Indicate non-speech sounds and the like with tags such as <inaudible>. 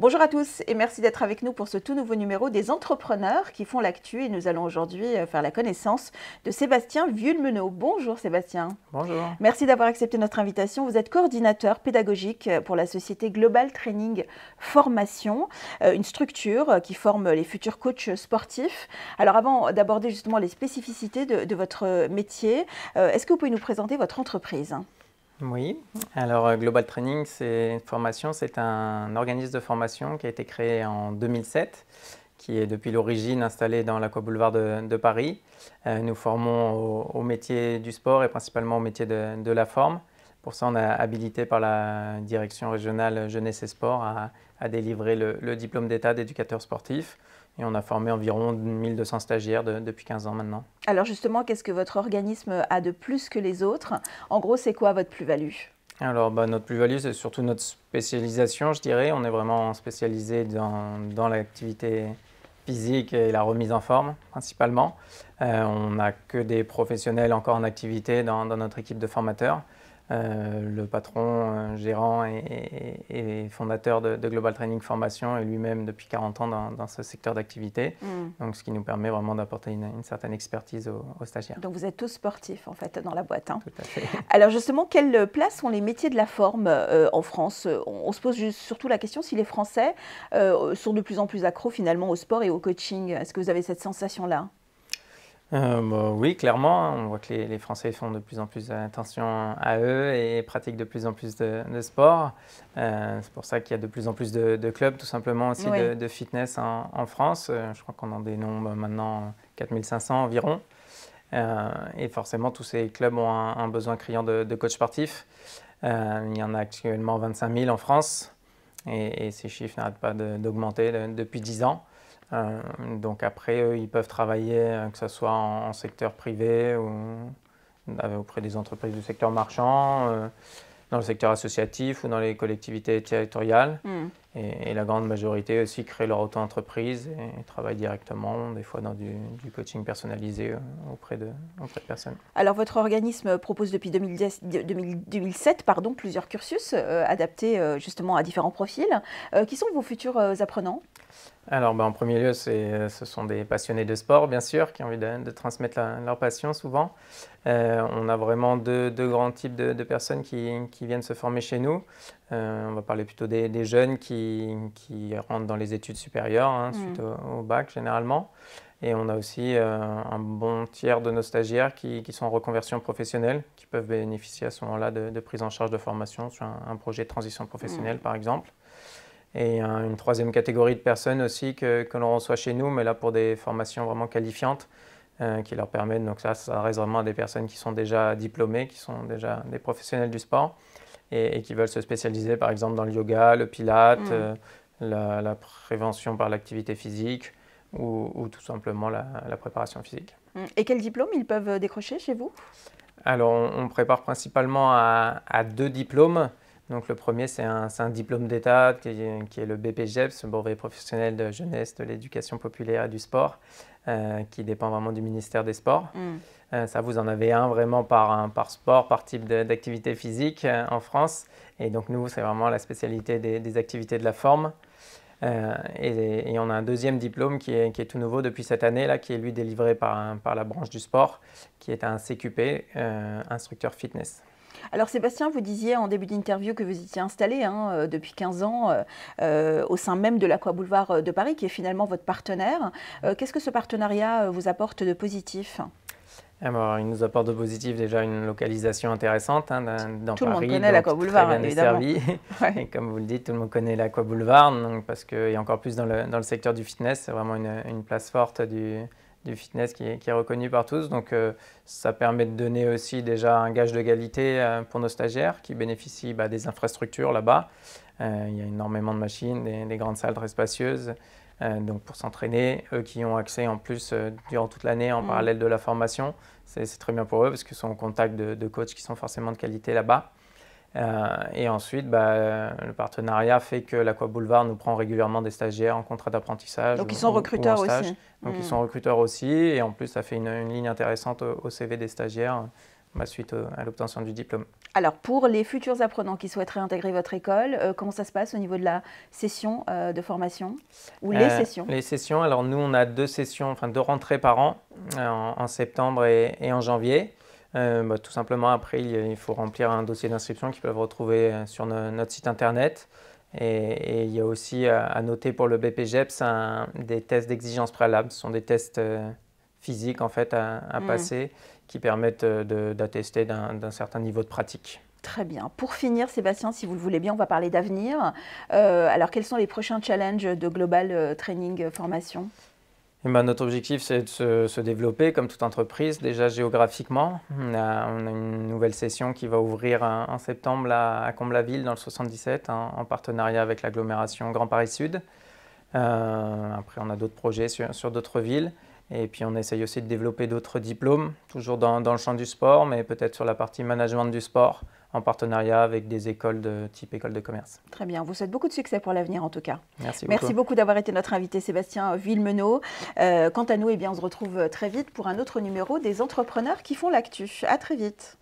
Bonjour à tous et merci d'être avec nous pour ce tout nouveau numéro des entrepreneurs qui font l'actu et nous allons aujourd'hui euh, faire la connaissance de Sébastien Vulmenot. Bonjour Sébastien. Bonjour. Merci d'avoir accepté notre invitation. Vous êtes coordinateur pédagogique euh, pour la société Global Training Formation, euh, une structure qui forme les futurs coachs sportifs. Alors avant d'aborder justement les spécificités de votre métier, est-ce que vous pouvez nous présenter votre entreprise oui, alors euh, Global Training, c'est une formation, c'est un organisme de formation qui a été créé en 2007, qui est depuis l'origine installé dans l'Aqua Boulevard de, Paris. Euh, nous formons au, métier du sport et principalement au métier de, la forme. Pour ça, on a habilité par la direction régionale jeunesse et sport à, délivrer le diplôme d'état d'éducateur sportif et on a formé environ 1200 stagiaires depuis 15 ans maintenant. Alors justement, qu'est-ce que votre organisme a de plus que les autres En gros, c'est quoi votre plus-value alors, bah, notre plus-value, c'est surtout notre spécialisation, je dirais. On est vraiment spécialisé dans, dans l'activité physique et la remise en forme, principalement. Euh, on n'a que des professionnels encore en activité dans notre équipe de formateurs. Euh, le patron, gérant et, fondateur de, Global Training Formation et lui-même depuis 40 ans dans, ce secteur d'activité. Mm. Donc, ce qui nous permet vraiment d'apporter une, certaine expertise aux, stagiaires. Donc, vous êtes tous sportifs en fait dans la boîte. Hein. Tout à fait. <laughs> Alors, justement, quelle place ont les métiers de la forme euh, en France on, se pose surtout la question si les Français euh, sont de plus en plus accros finalement au sport et au coaching. Est-ce que vous avez cette sensation-là euh, bah oui, clairement. Hein. On voit que les, Français font de plus en plus attention à eux et pratiquent de plus en plus de, sport. Euh, c'est pour ça qu'il y a de plus en plus de, clubs, tout simplement aussi de, fitness en, France. Euh, je crois qu'on en dénombre maintenant 4500 environ. et forcément, tous ces clubs ont un, besoin criant de, coachs sportifs. il y en a actuellement 25 000 en France et, et ces chiffres n'arrêtent pas d'augmenter depuis 10 ans. Euh, donc après, ils peuvent travailler, euh, que ce soit en, secteur privé ou euh, auprès des entreprises du secteur marchand, dans le secteur associatif ou dans les collectivités territoriales. Hmm. Et, la grande majorité aussi créent leur auto-entreprise et, travaillent directement, des fois dans du, coaching personnalisé euh, auprès de, auprès de, personnes. Alors votre organisme propose depuis 2010, 2007 pardon, plusieurs cursus euh, adaptés euh, justement à différents profils. qui sont vos futurs apprenants alors, ben, en premier lieu, ce sont des passionnés de sport, bien sûr, qui ont envie de, transmettre leur passion souvent. on a vraiment deux, grands types de, personnes qui, viennent se former chez nous. on va parler plutôt des jeunes qui, qui, rentrent dans les études supérieures, hein, mm. suite au, bac généralement. Et on a aussi euh, un bon tiers de nos stagiaires qui, qui, sont en reconversion professionnelle, qui peuvent bénéficier à ce moment-là de, prise en charge de formation sur un, projet de transition professionnelle, mm. par exemple. Et une troisième catégorie de personnes aussi que, que l'on reçoit chez nous, mais là pour des formations vraiment qualifiantes, euh, qui leur permettent, donc ça, ça reste vraiment à des personnes qui sont déjà diplômées, qui sont déjà des professionnels du sport, et, qui veulent se spécialiser par exemple dans le yoga, le pilate, mm. euh, la, prévention par l'activité physique ou, tout simplement la, préparation physique. Mm. Et quels diplômes ils peuvent décrocher chez vous Alors on, prépare principalement à deux diplômes. Donc le premier, c'est un, un, diplôme d'État qui, est le ce brevet professionnel de jeunesse, de l'éducation populaire et du sport, euh, qui dépend vraiment du ministère des Sports. Mm. Euh, ça, vous en avez un vraiment par, hein, par sport, par type d'activité physique euh, en France. Et donc nous, c'est vraiment la spécialité des, activités de la forme. Et, et, on a un deuxième diplôme qui est, qui est, tout nouveau depuis cette année, là, qui est lui délivré par, par la branche du sport, qui est un CQP, instructeur fitness. Alors Sébastien, vous disiez en début d'interview que vous étiez installé hein, euh, depuis 15 ans euh, euh, au sein même de l'Aqua Boulevard de Paris, qui est finalement votre partenaire. Qu'est-ce que ce partenariat vous apporte de positif il nous apporte de positif déjà une localisation intéressante hein, dans tout Paris. Tout le monde connaît l'Aqua Boulevard, évidemment. <laughs> Et comme vous le dites, tout le monde connaît l'Aqua Boulevard, parce qu'il y a encore plus dans le, secteur du fitness, c'est vraiment une, une, place forte du, du fitness qui est, reconnu par tous. Donc euh, ça permet de donner aussi déjà un gage de qualité euh, pour nos stagiaires qui bénéficient bah, des infrastructures là-bas. Euh, il y a énormément de machines, des, grandes salles très spacieuses. donc pour s'entraîner, eux qui ont accès en plus durant toute l'année en mm. parallèle de la formation, c'est très bien pour eux parce qu'ils sont en contact de coachs qui sont forcément de qualité là-bas. Euh, et ensuite, bah, euh, le partenariat fait que l'Aqua Boulevard nous prend régulièrement des stagiaires en contrat d'apprentissage. Donc ils sont recruteurs aussi. Donc ils hmm. sont recruteurs aussi. Et en plus, ça fait une, ligne intéressante au, CV des stagiaires euh, bah, suite à l'obtention du diplôme. Alors pour les futurs apprenants qui souhaiteraient intégrer votre école, comment ça se passe au niveau de la session de formation ou les sessions Les sessions, alors nous on a deux sessions, enfin deux rentrées par an, en, septembre et en janvier. Euh, bah, tout simplement, après, il faut remplir un dossier d'inscription qu'ils peuvent retrouver euh, sur notre site internet. Et, il y a aussi euh, à noter pour le BPGEPS des tests d'exigence préalable. Ce sont des tests physiques en fait à, hmm. passer qui permettent d'attester d'un certain niveau de pratique. Très bien. Pour finir, Sébastien, si vous le voulez bien, on va parler d'avenir. alors, quels sont les prochains challenges de Global Training Formation eh ben, notre objectif, c'est de se, développer comme toute entreprise, déjà géographiquement. On a, une nouvelle session qui va ouvrir en, septembre à, à Comble-la-Ville, dans le 77, en partenariat avec l'agglomération Grand Paris Sud. Euh, après, on a d'autres projets sur d'autres villes. Et puis on essaye aussi de développer d'autres diplômes, toujours dans, le champ du sport, mais peut-être sur la partie management du sport, en partenariat avec des écoles de type école de commerce. Très bien, vous souhaite beaucoup de succès pour l'avenir en tout cas. Merci beaucoup. Merci beaucoup d'avoir été notre invité Sébastien Villemeneau. quant à nous, eh bien, on se retrouve euh, très vite pour un autre numéro des entrepreneurs qui font l'actu. À très vite.